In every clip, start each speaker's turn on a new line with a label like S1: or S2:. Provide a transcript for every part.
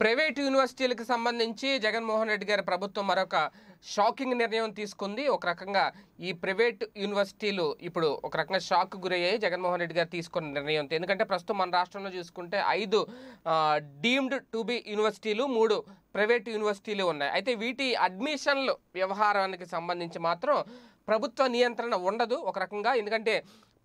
S1: private యూనివర్సిటీలకు సంబంధించి జగన్మోహన్ రెడ్డి గారి ప్రభుత్వం మరొక షాకింగ్ నిర్ణయం తీసుకుంది ఒక రకంగా ఈ ప్రైవేట్ యూనివర్సిటీలు ఇప్పుడు ఒక రకంగా షాక్ గురయ్యాయి జగన్మోహన్ రెడ్డి గారు తీసుకున్న నిర్ణయం ఎందుకంటే ప్రస్తుతం మన రాష్ట్రంలో చూసుకుంటే ఐదు డీమ్డ్ టు బి యూనివర్సిటీలు మూడు ప్రైవేట్ యూనివర్సిటీలు ఉన్నాయి అయితే వీటి అడ్మిషన్లు వ్యవహారానికి సంబంధించి మాత్రం ప్రభుత్వ నియంత్రణ ఉండదు ఒక రకంగా ఎందుకంటే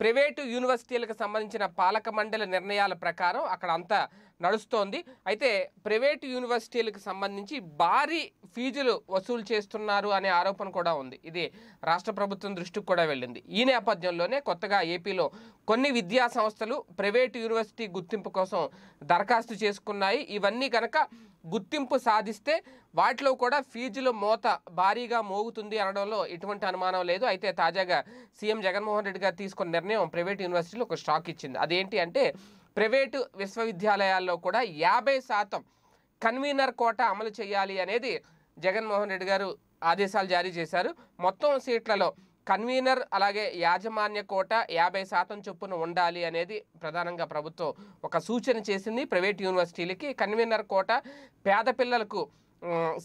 S1: ప్రైవేటు యూనివర్సిటీలకు సంబంధించిన పాలక మండలి నిర్ణయాల ప్రకారం అక్కడ అంతా నడుస్తోంది అయితే ప్రైవేటు యూనివర్సిటీలకు సంబంధించి భారీ ఫీజులు వసూలు చేస్తున్నారు అనే ఆరోపణ కూడా ఉంది ఇది రాష్ట్ర ప్రభుత్వం దృష్టికి కూడా వెళ్ళింది ఈ నేపథ్యంలోనే కొత్తగా ఏపీలో కొన్ని విద్యా సంస్థలు ప్రైవేటు యూనివర్సిటీ గుర్తింపు కోసం దరఖాస్తు చేసుకున్నాయి ఇవన్నీ కనుక గుర్తింపు సాధిస్తే వాటిలో కూడా ఫీజుల మోత భారీగా మోగుతుంది అనడంలో ఎటువంటి అనుమానం లేదు అయితే తాజాగా సీఎం జగన్మోహన్ రెడ్డి గారు తీసుకున్న నిర్ణయం ప్రైవేట్ యూనివర్సిటీలు ఒక షాక్ ఇచ్చింది అదేంటి అంటే ప్రైవేటు విశ్వవిద్యాలయాల్లో కూడా యాభై శాతం కన్వీనర్ కోట అమలు చేయాలి అనేది జగన్మోహన్ రెడ్డి గారు ఆదేశాలు జారీ చేశారు మొత్తం సీట్లలో కన్వీనర్ అలాగే యాజమాన్య కోట యాభై శాతం చొప్పున ఉండాలి అనేది ప్రధానంగా ప్రభుత్వం ఒక సూచన చేసింది ప్రైవేట్ యూనివర్సిటీలకి కన్వీనర్ కోట పేద పిల్లలకు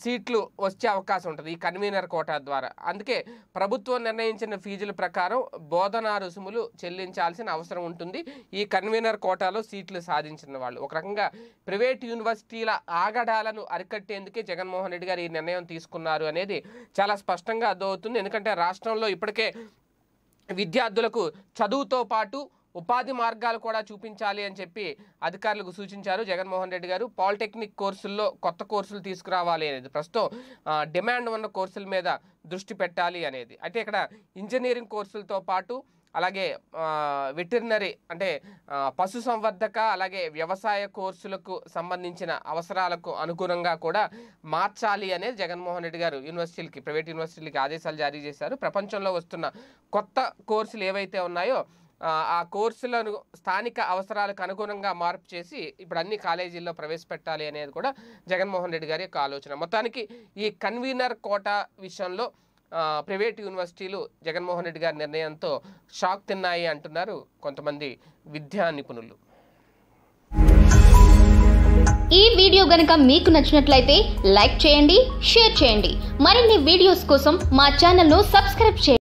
S1: సీట్లు వచ్చే అవకాశం ఉంటుంది ఈ కన్వీనర్ కోటా ద్వారా అందుకే ప్రభుత్వం నిర్ణయించిన ఫీజుల ప్రకారం బోధనా రుసుములు చెల్లించాల్సిన అవసరం ఉంటుంది ఈ కన్వీనర్ కోటాలో సీట్లు సాధించిన వాళ్ళు ఒక రకంగా ప్రైవేట్ యూనివర్సిటీల ఆగడాలను అరికట్టేందుకే జగన్మోహన్ రెడ్డి గారు ఈ నిర్ణయం తీసుకున్నారు అనేది చాలా స్పష్టంగా అర్థమవుతుంది ఎందుకంటే రాష్ట్రంలో ఇప్పటికే విద్యార్థులకు చదువుతో పాటు ఉపాధి మార్గాలు కూడా చూపించాలి అని చెప్పి అధికారులకు సూచించారు జగన్మోహన్ రెడ్డి గారు పాలిటెక్నిక్ కోర్సుల్లో కొత్త కోర్సులు తీసుకురావాలి అనేది ప్రస్తుతం డిమాండ్ ఉన్న కోర్సుల మీద దృష్టి పెట్టాలి అనేది అయితే ఇక్కడ ఇంజనీరింగ్ కోర్సులతో పాటు అలాగే వెటర్నరీ అంటే పశు సంవర్ధక అలాగే వ్యవసాయ కోర్సులకు సంబంధించిన అవసరాలకు అనుగుణంగా కూడా మార్చాలి అనేది జగన్మోహన్ రెడ్డి గారు యూనివర్సిటీలకి ప్రైవేట్ యూనివర్సిటీలకి ఆదేశాలు జారీ చేశారు ప్రపంచంలో వస్తున్న కొత్త కోర్సులు ఏవైతే ఉన్నాయో ఆ కోర్సులను స్థానిక అవసరాలకు అనుగుణంగా మార్పు చేసి ఇప్పుడు అన్ని కాలేజీల్లో ప్రవేశపెట్టాలి అనేది కూడా జగన్మోహన్ రెడ్డి గారి యొక్క ఆలోచన మొత్తానికి ఈ కన్వీనర్ కోటా విషయంలో ప్రైవేట్ యూనివర్సిటీలు జగన్మోహన్ రెడ్డి గారి నిర్ణయంతో షాక్ తిన్నాయి అంటున్నారు కొంతమంది విద్యా నిపుణులు ఈ వీడియో గనక మీకు నచ్చినట్లయితే లైక్ చేయండి షేర్ చేయండి మరిన్ని వీడియోస్ కోసం మా ను సబ్స్క్రైబ్ చేయండి